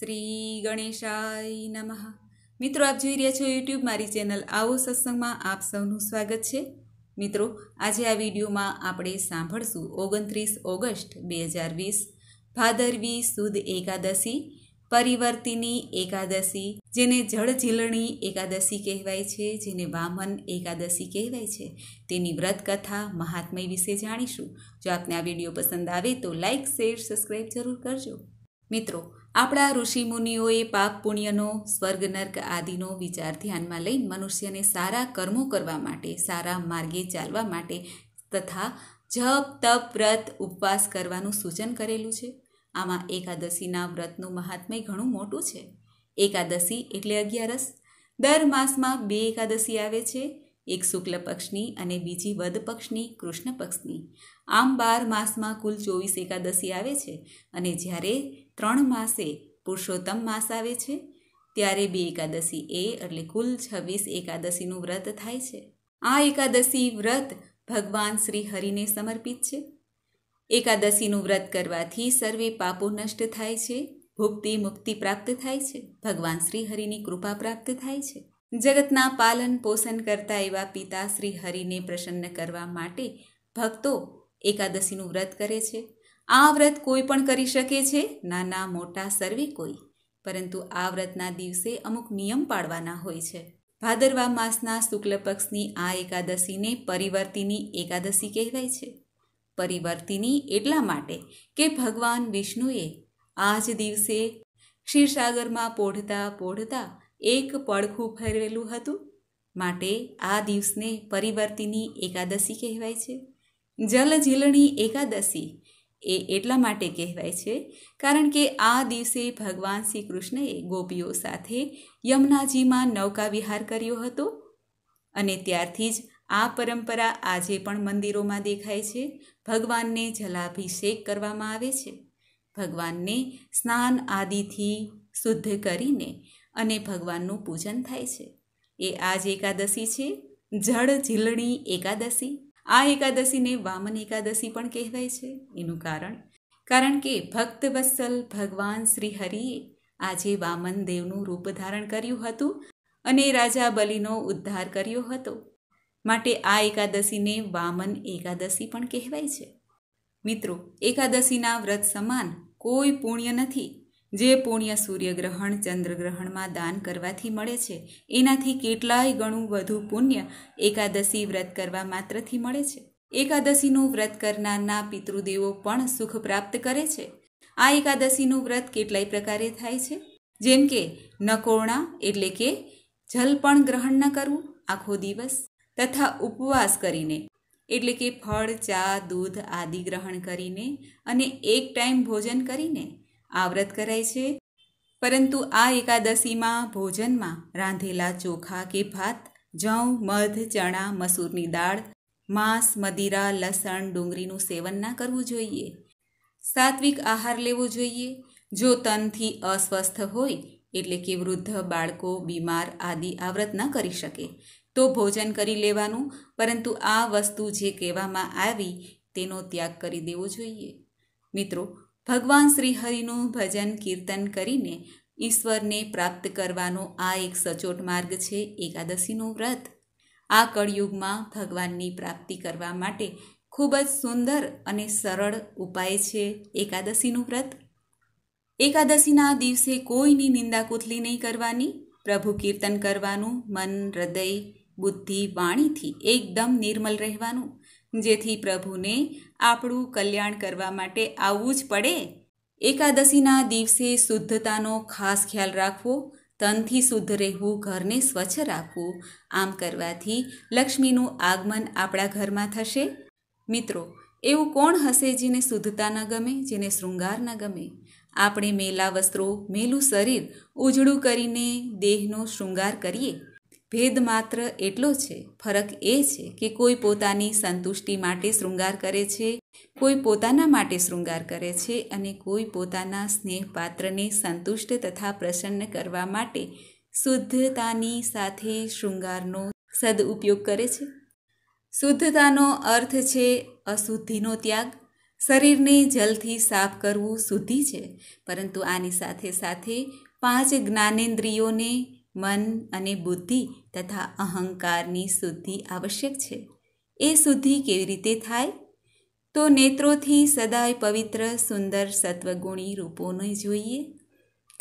શ્રી ગણેશાય નમઃ મિત્રો આપ જોઈ રહ્યા છો યુટ્યુબ મારી ચેનલ આવો સત્સંગમાં આપ સૌનું સ્વાગત છે મિત્રો આજે આ વિડીયોમાં આપણે સાંભળશું ઓગણત્રીસ ઓગસ્ટ બે હજાર વીસ ભાદરવી સુદ એકાદશી પરિવર્તિની એકાદશી જેને જળઝીલણી એકાદશી કહેવાય છે જેને વામન એકાદશી કહેવાય છે તેની વ્રત કથા મહાત્મય વિશે જાણીશું જો આપને આ વિડીયો પસંદ આવે તો લાઇક શેર સબસ્ક્રાઈબ જરૂર કરજો મિત્રો આપણા ઋષિમુનિઓએ પાપ પુણ્યનો સ્વર્ગ નર્ક આદિનો વિચાર ધ્યાનમાં લઈ મનુષ્યને સારા કર્મો કરવા માટે સારા માર્ગે ચાલવા માટે તથા જપ તપ વ્રત ઉપવાસ કરવાનું સૂચન કરેલું છે આમાં એકાદશીના વ્રતનું મહાત્મ્ય ઘણું મોટું છે એકાદશી એટલે અગિયારસ દર માસમાં બે એકાદશી આવે છે એક શુક્લ પક્ષની અને બીજી વદ પક્ષની કૃષ્ણ પક્ષની આમ બાર માસમાં કુલ ચોવીસ એકાદશી આવે છે અને જ્યારે ત્રણ માસે પુરુષોત્તમ માસ આવે છે ત્યારે બે એકાદશી એ એટલે કુલ છવ્વીસ એકાદશીનું વ્રત થાય છે આ એકાદશી વ્રત ભગવાન શ્રી હરિને સમર્પિત છે એકાદશીનું વ્રત કરવાથી સર્વે પાપો નષ્ટ થાય છે ભુક્તિ મુક્તિ પ્રાપ્ત થાય છે ભગવાન શ્રી હરિની કૃપા પ્રાપ્ત થાય છે જગતના પાલન પોષણ કરતા એવા પિતા શ્રી હરિને પ્રસન્ન કરવા માટે ભક્તો એકાદશીનું વ્રત કરે છે આ વ્રત કોઈ પણ કરી શકે છે નાના મોટા સર્વે કોઈ પરંતુ આ વ્રતના દિવસે અમુક નિયમ પાળવાના હોય છે ભાદરવા માસના શુક્લ પક્ષની આ એકાદશીને પરિવર્તિની એકાદશી કહેવાય છે પરિવર્તિની એટલા માટે કે ભગવાન વિષ્ણુએ આ જ દિવસે ક્ષીરસાગરમાં પોઢતા પોઢતા એક પડખું ફેરવેલું હતું માટે આ દિવસને પરિવર્તિની એકાદશી કહેવાય છે જલ ઝીલણી એકાદશી એ એટલા માટે કહેવાય છે કારણ કે આ દિવસે ભગવાન શ્રી કૃષ્ણએ ગોપીઓ સાથે યમુનાજીમાં નૌકા વિહાર કર્યો હતો અને ત્યારથી જ આ પરંપરા આજે પણ મંદિરોમાં દેખાય છે ભગવાનને જલાભિષેક કરવામાં આવે છે ભગવાનને સ્નાન આદિથી શુદ્ધ કરીને અને ભગવાનનું પૂજન થાય છે એ આજ એકાદશી છે જળ ઝીલણી એકાદશી આ એકાદશીને વામન એકાદશી પણ કહેવાય છે એનું કારણ કારણ કે ભક્ત વત્સલ ભગવાન શ્રી હરિએ આજે વામન દેવનું રૂપ ધારણ કર્યું હતું અને રાજા બલિનો ઉદ્ધાર કર્યો હતો માટે આ એકાદશીને વામન એકાદશી પણ કહેવાય છે મિત્રો એકાદશીના વ્રત સમાન કોઈ પુણ્ય નથી જે પુણ્ય સૂર્યગ્રહણ ચંદ્રગ્રહણમાં દાન કરવાથી મળે છે એનાથી કેટલાય ગણું વધુ પુણ્ય એકાદશી વ્રત કરવા માત્રથી મળે છે એકાદશીનું વ્રત કરનારના પિતૃદેવો પણ સુખ પ્રાપ્ત કરે છે આ એકાદશીનું વ્રત કેટલાય પ્રકારે થાય છે જેમ કે નકોણા એટલે કે જલ પણ ગ્રહણ ન કરવું આખો દિવસ તથા ઉપવાસ કરીને એટલે કે ફળ ચા દૂધ આદિ ગ્રહણ કરીને અને એક ટાઈમ ભોજન કરીને આ વ્રત કરાય છે પરંતુ આ એકાદશીમાં ભોજનમાં રાંધેલા ચોખા કે ભાત જવ મધ ચણા મસૂરની દાળ માંસ મદીરા લસણ ડુંગળીનું સેવન ના કરવું જોઈએ સાત્વિક આહાર લેવો જોઈએ જો તનથી અસ્વસ્થ હોય એટલે કે વૃદ્ધ બાળકો બીમાર આદિ આ વ્રત ન કરી શકે તો ભોજન કરી લેવાનું પરંતુ આ વસ્તુ જે કહેવામાં આવી તેનો ત્યાગ કરી દેવો જોઈએ મિત્રો ભગવાન શ્રીહરિનું ભજન કીર્તન કરીને ઈશ્વરને પ્રાપ્ત કરવાનો આ એક સચોટ માર્ગ છે એકાદશીનું વ્રત આ કળયુગમાં ભગવાનની પ્રાપ્તિ કરવા માટે ખૂબ જ સુંદર અને સરળ ઉપાય છે એકાદશીનું વ્રત એકાદશીના દિવસે કોઈની નિંદા નહીં કરવાની પ્રભુ કીર્તન કરવાનું મન હૃદય બુદ્ધિ વાણીથી એકદમ નિર્મલ રહેવાનું જેથી પ્રભુને આપણું કલ્યાણ કરવા માટે આવવું જ પડે એકાદશીના દિવસે શુદ્ધતાનો ખાસ ખ્યાલ રાખવો તનથી શુદ્ધ રહેવું ઘરને સ્વચ્છ રાખવું આમ કરવાથી લક્ષ્મીનું આગમન આપણા ઘરમાં થશે મિત્રો એવું કોણ હશે જેને શુદ્ધતા ન ગમે જેને શૃંગાર ન ગમે આપણે મેલા વસ્ત્રો મેલું શરીર ઉજળું કરીને દેહનો શૃંગાર કરીએ ભેદ માત્ર એટલો છે ફરક એ છે કે કોઈ પોતાની સંતુષ્ટિ માટે શૃંગાર કરે છે કોઈ પોતાના માટે શૃંગાર કરે છે અને કોઈ પોતાના સ્નેહપાત્રને સંતુષ્ટ તથા પ્રસન્ન કરવા માટે શુદ્ધતાની સાથે શૃંગારનો સદઉપયોગ કરે છે શુદ્ધતાનો અર્થ છે અશુદ્ધિનો ત્યાગ શરીરને જલથી સાફ કરવું શુદ્ધિ છે પરંતુ આની સાથે સાથે પાંચ જ્ઞાનેન્દ્રિયોને મન અને બુદ્ધિ તથા અહંકારની શુદ્ધિ આવશ્યક છે એ શુદ્ધિ કેવી રીતે થાય તો નેત્રોથી સદાય પવિત્ર સુંદર સત્વગુણી રૂપોને જોઈએ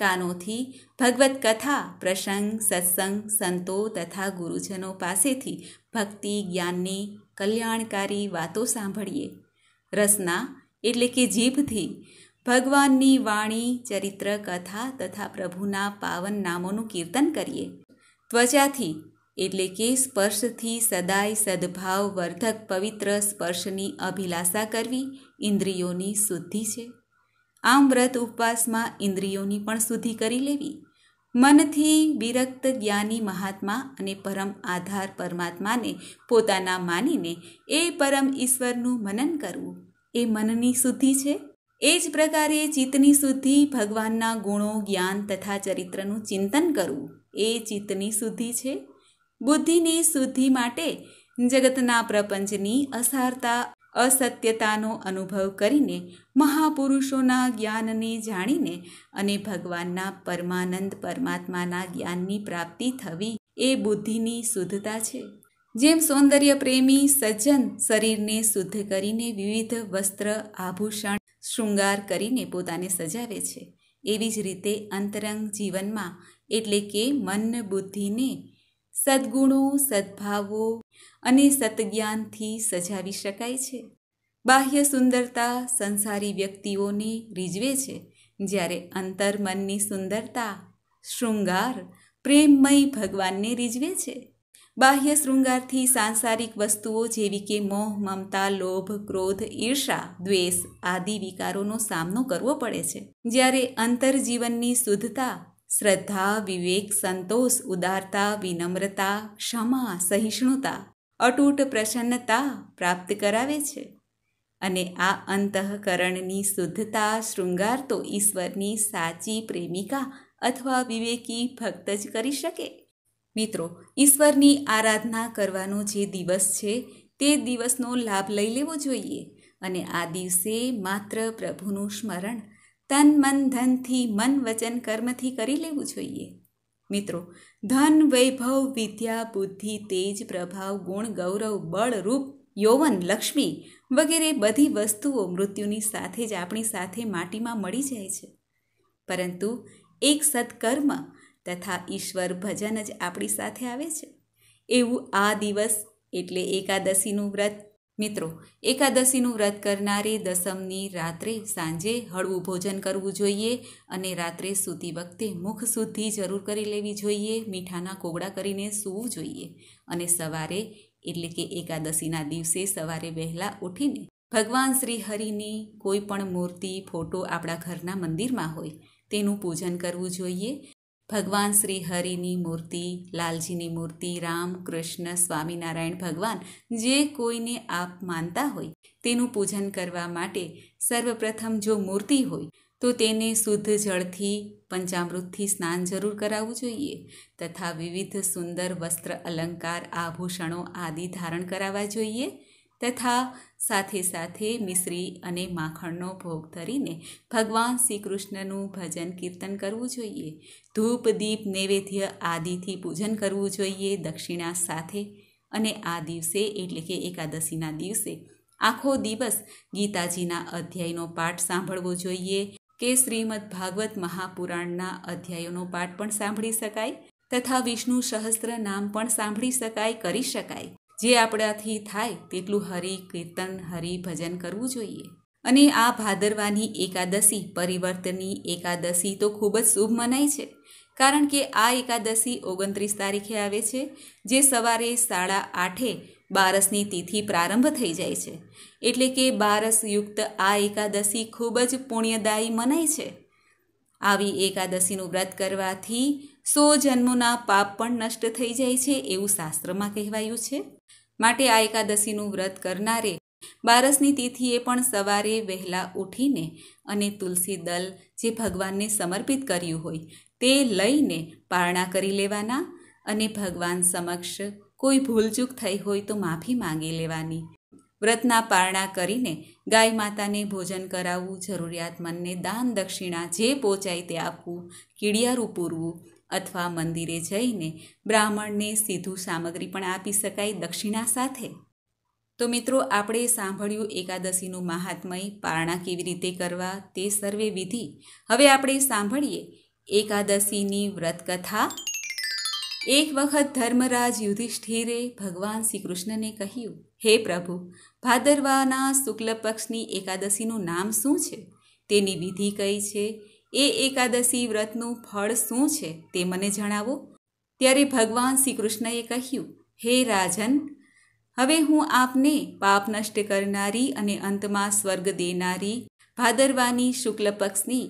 કાનોથી ભગવત કથા પ્રસંગ સત્સંગ સંતો તથા ગુરુજનો પાસેથી ભક્તિ જ્ઞાનની કલ્યાણકારી વાતો સાંભળીએ રસના એટલે કે જીભથી ભગવાનની વાણી ચરિત્ર કથા તથા પ્રભુના પાવન નામોનું કીર્તન કરીએ ત્વચાથી એટલે કે સ્પર્શથી સદાય સદભાવ વર્ધક પવિત્ર સ્પર્શની અભિલાષા કરવી ઇન્દ્રિયોની શુદ્ધિ છે આમ વ્રત ઉપવાસમાં ઇન્દ્રિયોની પણ શુદ્ધિ કરી લેવી મનથી વિરક્ત જ્ઞાની મહાત્મા અને પરમ આધાર પરમાત્માને પોતાના માનીને એ પરમ ઈશ્વરનું મનન કરવું એ મનની શુદ્ધિ છે એ જ પ્રકારે ચિત્તની શુદ્ધિ ભગવાનના ગુણો જ્ઞાન તથા ચરિત્રનું ચિંતન કરવું એ ચિત્તની શુદ્ધિ છે બુદ્ધિની શુદ્ધિ માટે જગતના પ્રપંચની અસારતા અસત્યતાનો અનુભવ કરીને મહાપુરુષોના જ્ઞાનને જાણીને અને ભગવાનના પરમાનંદ પરમાત્માના જ્ઞાનની પ્રાપ્તિ થવી એ બુદ્ધિની શુદ્ધતા છે જેમ સૌંદર્ય પ્રેમી સજ્જન શરીરને શુદ્ધ કરીને વિવિધ વસ્ત્ર આભૂષણ શૃંગાર કરીને પોતાને સજાવે છે એવી જ રીતે અંતરંગ જીવનમાં એટલે કે મન બુદ્ધિને સદ્ગુણો સદ્ભાવો અને સતજ્ઞાનથી સજાવી શકાય છે બાહ્ય સુંદરતા સંસારી વ્યક્તિઓને રીઝવે છે જ્યારે અંતર્મનની સુંદરતા શૃંગાર પ્રેમમય ભગવાનને રીઝવે છે બાહ્ય શૃંગારથી સાંસારિક વસ્તુઓ જેવી કે મોહ મમતા લોભ ક્રોધ ઈર્ષા દ્વેષ આદિ વિકારોનો સામનો કરવો પડે છે જ્યારે અંતરજીવનની શુદ્ધતા શ્રદ્ધા વિવેક સંતોષ ઉદારતા વિનમ્રતા ક્ષમા સહિષ્ણુતા અટૂટ પ્રસન્નતા પ્રાપ્ત કરાવે છે અને આ અંતઃકરણની શુદ્ધતા શૃંગાર તો ઈશ્વરની સાચી પ્રેમિકા અથવા વિવેકી ભક્ત જ કરી શકે મિત્રો ઈશ્વરની આરાધના કરવાનો જે દિવસ છે તે દિવસનો લાભ લઈ લેવો જોઈએ અને આ દિવસે માત્ર પ્રભુનું સ્મરણ તન મન ધનથી મન વચન કર્મથી કરી લેવું જોઈએ મિત્રો ધન વૈભવ વિદ્યા બુદ્ધિ તેજ પ્રભાવ ગુણ ગૌરવ બળ રૂપ યૌવન લક્ષ્મી વગેરે બધી વસ્તુઓ મૃત્યુની સાથે જ આપણી સાથે માટીમાં મળી જાય છે પરંતુ એક સત્કર્મ તથા ઈશ્વર ભજન જ આપણી સાથે આવે છે એવું આ દિવસ એટલે એકાદશીનું વ્રત મિત્રો એકાદશીનું વ્રત કરનારે દસમની રાત્રે સાંજે હળવું ભોજન કરવું જોઈએ અને રાત્રે સૂતી વખતે મુખ શુદ્ધિ જરૂર કરી લેવી જોઈએ મીઠાના કોગળા કરીને સૂવું જોઈએ અને સવારે એટલે કે એકાદશીના દિવસે સવારે વહેલા ઊઠીને ભગવાન શ્રી હરિની કોઈ પણ મૂર્તિ ફોટો આપણા ઘરના મંદિરમાં હોય તેનું પૂજન કરવું જોઈએ ભગવાન શ્રી હરિની મૂર્તિ લાલજીની મૂર્તિ રામ કૃષ્ણ સ્વામિનારાયણ ભગવાન જે કોઈને આપ માનતા હોય તેનું પૂજન કરવા માટે સર્વપ્રથમ જો મૂર્તિ હોય તો તેને શુદ્ધ જળથી પંચામૃતથી સ્નાન જરૂર કરાવવું જોઈએ તથા વિવિધ સુંદર વસ્ત્ર અલંકાર આભૂષણો આદિ ધારણ કરાવવા જોઈએ તથા સાથે સાથે મિશ્રી અને માખણનો ભોગ ધરીને ભગવાન શ્રી કૃષ્ણનું ભજન કીર્તન કરવું જોઈએ ધૂપ દીપ નૈવેદ્ય આદિથી પૂજન કરવું જોઈએ દક્ષિણા સાથે અને આ દિવસે એટલે કે એકાદશીના દિવસે આખો દિવસ ગીતાજીના અધ્યાયનો પાઠ સાંભળવો જોઈએ કે શ્રીમદ ભાગવત મહાપુરાણના અધ્યાયોનો પાઠ પણ સાંભળી શકાય તથા વિષ્ણુ સહસ્ત્ર નામ પણ સાંભળી શકાય કરી શકાય જે આપણાથી થાય તેટલું હરિ હરિકીર્તન હરિભજન કરવું જોઈએ અને આ ભાદરવાની એકાદશી પરિવર્તની એકાદશી તો ખૂબ જ શુભ મનાય છે કારણ કે આ એકાદશી ઓગણત્રીસ તારીખે આવે છે જે સવારે સાડા આઠે બારસની તિથિ પ્રારંભ થઈ જાય છે એટલે કે બારસ યુક્ત આ એકાદશી ખૂબ જ પુણ્યદાયી મનાય છે આવી એકાદશીનું વ્રત કરવાથી સો જન્મોના પાપ પણ નષ્ટ થઈ જાય છે એવું શાસ્ત્રમાં કહેવાયું છે માટે આ એકાદશીનું વ્રત કરનારે બારસની તિથિએ પણ સવારે વહેલા ઉઠીને અને તુલસી દલ જે ભગવાનને સમર્પિત કર્યું હોય તે લઈને પારણા કરી લેવાના અને ભગવાન સમક્ષ કોઈ ભૂલચૂક થઈ હોય તો માફી માંગી લેવાની વ્રતના પારણા કરીને ગાય માતાને ભોજન કરાવવું જરૂરિયાતમંદને દાન દક્ષિણા જે પોચાય તે આપવું કીડિયારું પૂરવું અથવા મંદિરે જઈને બ્રાહ્મણને સીધું સામગ્રી પણ આપી શકાય દક્ષિણા સાથે તો મિત્રો આપણે સાંભળ્યું એકાદશીનું મહાત્મય પારણા કેવી રીતે કરવા તે સર્વે વિધિ હવે આપણે સાંભળીએ એકાદશીની વ્રતકથા એક વખત ધર્મરાજ યુધિષ્ઠિરે ભગવાન શ્રી કૃષ્ણને કહ્યું હે પ્રભુ ભાદરવાના શુક્લ પક્ષની એકાદશીનું નામ શું છે તેની વિધિ કઈ છે એ એકાદશી વ્રતનું ફળ શું છે તે મને જણાવો ત્યારે ભગવાન શ્રી કૃષ્ણએ કહ્યું હે રાજન હવે હું આપને પાપ નષ્ટ કરનારી અને અંતમાં સ્વર્ગ દેનારી ભાદરવાની શુક્લ પક્ષની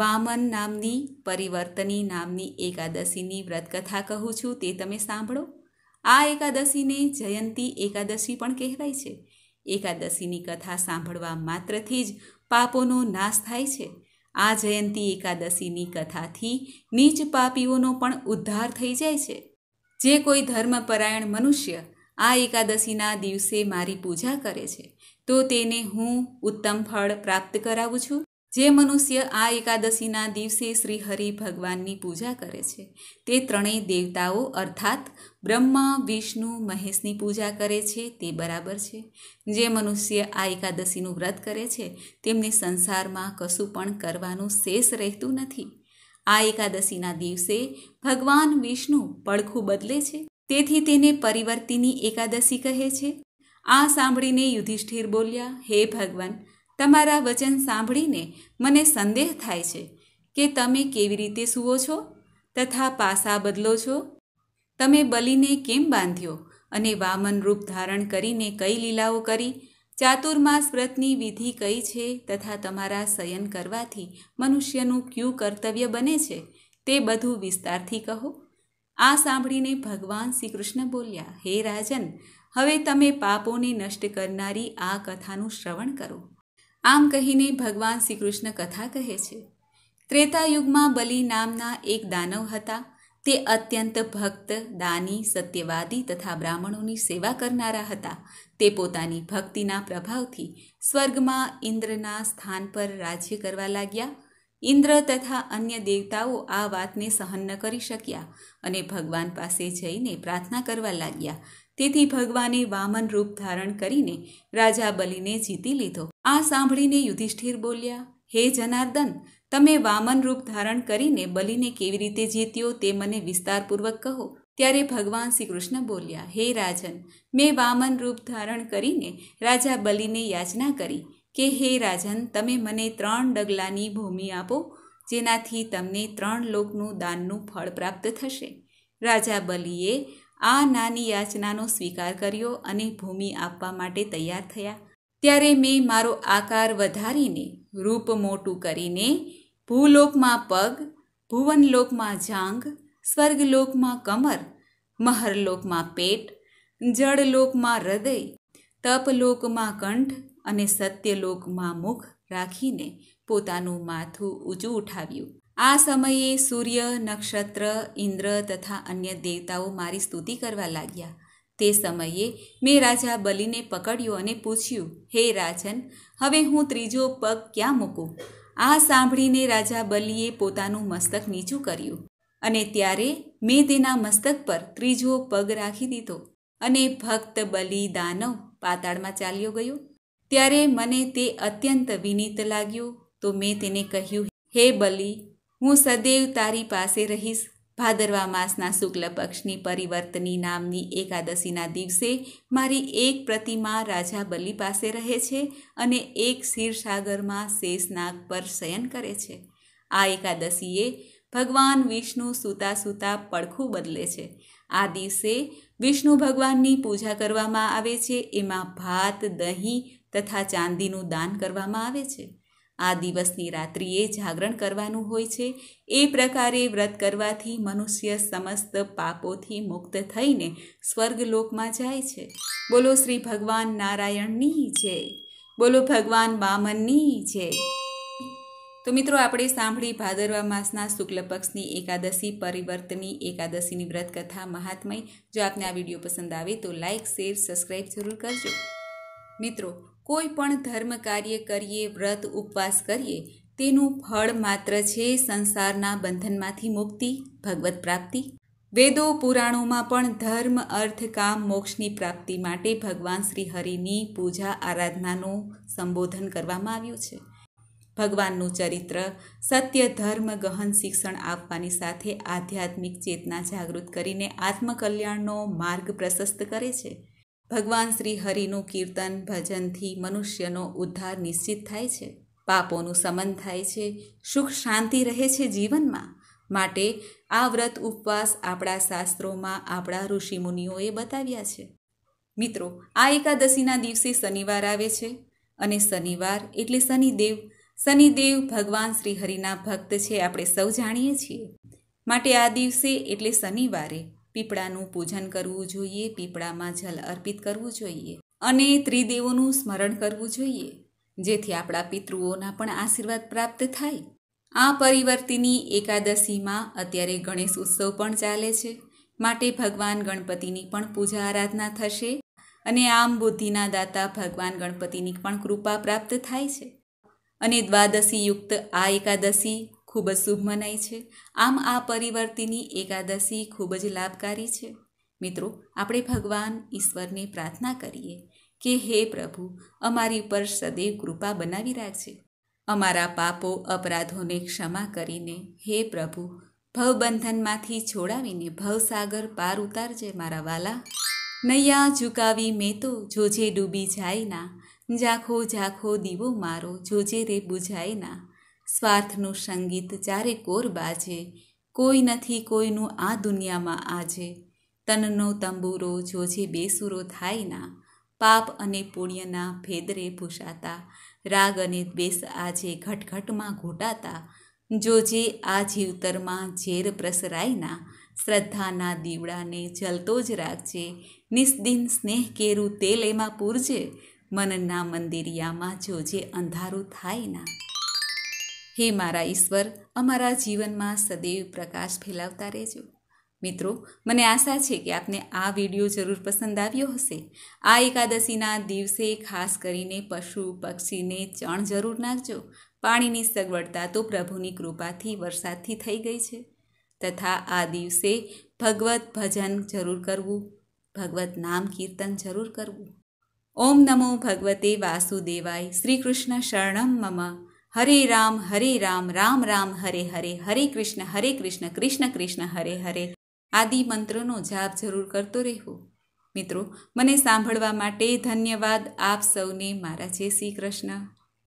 વામન નામની પરિવર્તની નામની એકાદશીની વ્રતકથા કહું છું તે તમે સાંભળો આ એકાદશીને જયંતી એકાદશી પણ કહેવાય છે એકાદશીની કથા સાંભળવા માત્રથી જ પાપોનો નાશ થાય છે આ જયંતી એકાદશીની કથાથી નીચ પાપીઓનો પણ ઉદ્ધાર થઈ જાય છે જે કોઈ ધર્મપરાયણ મનુષ્ય આ એકાદશીના દિવસે મારી પૂજા કરે છે તો તેને હું ઉત્તમ ફળ પ્રાપ્ત કરાવું છું જે મનુષ્ય આ એકાદશીના દિવસે શ્રી હરિ ભગવાનની પૂજા કરે છે તે ત્રણેય દેવતાઓ અર્થાત બ્રહ્મા વિષ્ણુ મહેશની પૂજા કરે છે તે બરાબર છે જે મનુષ્ય આ એકાદશીનું વ્રત કરે છે તેમને સંસારમાં કશું પણ કરવાનું શેષ રહેતું નથી આ એકાદશીના દિવસે ભગવાન વિષ્ણુ પડખું બદલે છે તેથી તેને પરિવર્તિની એકાદશી કહે છે આ સાંભળીને યુધિષ્ઠિર બોલ્યા હે ભગવાન તમારા વચન સાંભળીને મને સંદેહ થાય છે કે તમે કેવી રીતે સૂવો છો તથા પાસા બદલો છો તમે બલીને કેમ બાંધ્યો અને વામન રૂપ ધારણ કરીને કઈ લીલાઓ કરી ચાતુર્માસ વ્રતની વિધિ કઈ છે તથા તમારા શયન કરવાથી મનુષ્યનું ક્યુ કર્તવ્ય બને છે તે બધું વિસ્તારથી કહો આ સાંભળીને ભગવાન શ્રી કૃષ્ણ બોલ્યા હે રાજન હવે તમે પાપોને નષ્ટ કરનારી આ કથાનું શ્રવણ કરો આમ કહીને ભગવાન શ્રી કૃષ્ણ કથા કહે છે ત્રેતાયુગમાં બલિ નામના એક દાનવ હતા તે અત્યંત ભક્ત દાની સત્યવાદી તથા બ્રાહ્મણોની સેવા કરનારા હતા તે પોતાની ભક્તિના પ્રભાવથી સ્વર્ગમાં ઇન્દ્રના સ્થાન પર રાજ્ય કરવા લાગ્યા ઇન્દ્ર તથા અન્ય દેવતાઓ આ વાતને સહન ન કરી શક્યા અને ભગવાન પાસે જઈને પ્રાર્થના કરવા લાગ્યા તેથી ભગવાને વામન રૂપ ધારણ કરીને રાજા બલિને જીતી લીધો આ સાંભળીને યુધિષ્ઠિર બોલ્યા હે જનાર્દન તમે વામન રૂપ ધારણ કરીને બલિને કેવી રીતે જીત્યો તે મને વિસ્તારપૂર્વક કહો ત્યારે ભગવાન શ્રી કૃષ્ણ બોલ્યા હે રાજન મેં વામન રૂપ ધારણ કરીને રાજા બલિને યાચના કરી કે હે રાજન તમે મને ત્રણ ડગલાની ભૂમિ આપો જેનાથી તમને ત્રણ લોકનું દાનનું ફળ પ્રાપ્ત થશે રાજા બલિએ આ નાની યાચનાનો સ્વીકાર કર્યો અને ભૂમિ આપવા માટે તૈયાર થયા ત્યારે મેં મારો આકાર વધારીને રૂપ મોટું કરીને ભૂલોકમાં પગ ભુવનલોકમાં જાંઘ સ્વર્ગલોકમાં કમર મહરલોકમાં પેટ જળલોકમાં હૃદય તપલોકમાં કંઠ અને સત્યલોકમાં મુખ રાખીને પોતાનું માથું ઊંચું ઉઠાવ્યું આ સમયે સૂર્ય નક્ષત્ર ઇન્દ્ર તથા અન્ય દેવતાઓ મારી સ્તુતિ કરવા લાગ્યા તે સમયે મેં રાજા બલિને પકડ્યો અને પૂછ્યું હે રાજન હવે હું ત્રીજો પગ ક્યાં મૂકું આ સાંભળીને રાજા બલિએ પોતાનું મસ્તક નીચું કર્યું અને ત્યારે મેં તેના મસ્તક પર ત્રીજો પગ રાખી દીધો અને ભક્ત બલિ દાનવ પાતાળમાં ચાલ્યો ગયો ત્યારે મને તે અત્યંત વિનીત લાગ્યું તો મેં તેને કહ્યું હે બલિ હું સદૈવ તારી પાસે રહીશ ભાદરવા માસના શુક્લ પક્ષની પરિવર્તની નામની એકાદશીના દિવસે મારી એક પ્રતિમા રાજા બલિ પાસે રહે છે અને એક ક્ષીરસાગરમાં શેષનાગ પર શયન કરે છે આ એકાદશીએ ભગવાન વિષ્ણુ સૂતા સૂતા પડખું બદલે છે આ દિવસે વિષ્ણુ ભગવાનની પૂજા કરવામાં આવે છે એમાં ભાત દહીં તથા ચાંદીનું દાન કરવામાં આવે છે આ દિવસની રાત્રિએ જાગરણ કરવાનું હોય છે એ પ્રકારે વ્રત કરવાથી મનુષ્ય સમસ્ત પાપોથી મુક્ત થઈને સ્વર્ગલોકમાં જાય છે બોલો શ્રી ભગવાન નારાયણની જય બોલો ભગવાન બામનની જય તો મિત્રો આપણે સાંભળી ભાદરવા માસના શુક્લ પક્ષની એકાદશી પરિવર્તની એકાદશીની વ્રત કથા મહાત્મય જો આપને આ વિડીયો પસંદ આવે તો લાઇક શેર સબસ્ક્રાઈબ જરૂર કરજો મિત્રો કોઈ પણ ધર્મ કાર્ય કરીએ વ્રત ઉપવાસ કરીએ તેનું ફળ માત્ર છે સંસારના બંધનમાંથી મુક્તિ ભગવત પ્રાપ્તિ વેદો પુરાણોમાં પણ ધર્મ અર્થ કામ મોક્ષની પ્રાપ્તિ માટે ભગવાન શ્રી હરિની પૂજા આરાધનાનું સંબોધન કરવામાં આવ્યું છે ભગવાનનું ચરિત્ર સત્ય ધર્મ ગહન શિક્ષણ આપવાની સાથે આધ્યાત્મિક ચેતના જાગૃત કરીને આત્મકલ્યાણનો માર્ગ પ્રશસ્ત કરે છે ભગવાન શ્રી હરિનું કીર્તન ભજનથી મનુષ્યનો ઉદ્ધાર નિશ્ચિત થાય છે પાપોનું સમન થાય છે સુખ શાંતિ રહે છે જીવનમાં માટે આ વ્રત ઉપવાસ આપણા શાસ્ત્રોમાં આપણા ઋષિમુનિઓએ બતાવ્યા છે મિત્રો આ એકાદશીના દિવસે શનિવાર આવે છે અને શનિવાર એટલે શનિદેવ શનિદેવ ભગવાન શ્રી હરિના ભક્ત છે આપણે સૌ જાણીએ છીએ માટે આ દિવસે એટલે શનિવારે પીપળાનું પૂજન કરવું જોઈએ પીપળામાં જલ અર્પિત કરવું જોઈએ અને ત્રિદેવોનું સ્મરણ કરવું જોઈએ જેથી આપણા પિતૃઓના પણ આશીર્વાદ પ્રાપ્ત થાય આ પરિવર્તિની એકાદશીમાં અત્યારે ગણેશ ઉત્સવ પણ ચાલે છે માટે ભગવાન ગણપતિની પણ પૂજા આરાધના થશે અને આમ બુદ્ધિના દાતા ભગવાન ગણપતિની પણ કૃપા પ્રાપ્ત થાય છે અને દ્વાદશી યુક્ત આ એકાદશી ખૂબ જ શુભ મનાય છે આમ આ પરિવર્તિની એકાદશી ખૂબ જ લાભકારી છે મિત્રો આપણે ભગવાન ઈશ્વરને પ્રાર્થના કરીએ કે હે પ્રભુ અમારી ઉપર સદૈવ કૃપા બનાવી રાખજે અમારા પાપો અપરાધોને ક્ષમા કરીને હે પ્રભુ ભવબંધનમાંથી છોડાવીને ભવસાગર પાર ઉતારજે મારા વાલા નૈયા ઝુકાવી મેં તો જોજે ડૂબી જાય ના ઝાંખો ઝાખો દીવો મારો જોજે રે બુઝાય ના સ્વાર્થનું સંગીત ચારે કોર બાજે કોઈ નથી કોઈનું આ દુનિયામાં આજે તનનો તંબુરો જોજે બેસુરો થાય ના પાપ અને પુણ્યના ભેદરે ભૂષાતા રાગ અને દ્વેષ આજે ઘટઘટમાં ઘૂંટાતા જોજે આ જીવતરમાં ઝેર પ્રસરાયના શ્રદ્ધાના દીવડાને જલતો જ રાખજે નિસ્દિન સ્નેહ કેરું તેલ એમાં પૂરજે મનના મંદિરિયામાં જોજે અંધારું થાય ના હે મારા ઈશ્વર અમારા જીવનમાં સદૈવ પ્રકાશ ફેલાવતા રહેજો મિત્રો મને આશા છે કે આપને આ વિડીયો જરૂર પસંદ આવ્યો હશે આ એકાદશીના દિવસે ખાસ કરીને પશુ પક્ષીને ચણ જરૂર નાખજો પાણીની સગવડતા તો પ્રભુની કૃપાથી વરસાદથી થઈ ગઈ છે તથા આ દિવસે ભગવત ભજન જરૂર કરવું ભગવત નામ કીર્તન જરૂર કરવું ઓમ નમો ભગવતે વાસુદેવાય શ્રી કૃષ્ણ શરણમ મમા હરે રામ હરે રામ રામ રામ હરે હરે હરે કૃષ્ણ હરે કૃષ્ણ કૃષ્ણ કૃષ્ણ હરે હરે આદિ મંત્રનો જાપ જરૂર કરતો રહેવું મિત્રો મને સાંભળવા માટે ધન્યવાદ આપ સૌને મારા જય શ્રી કૃષ્ણ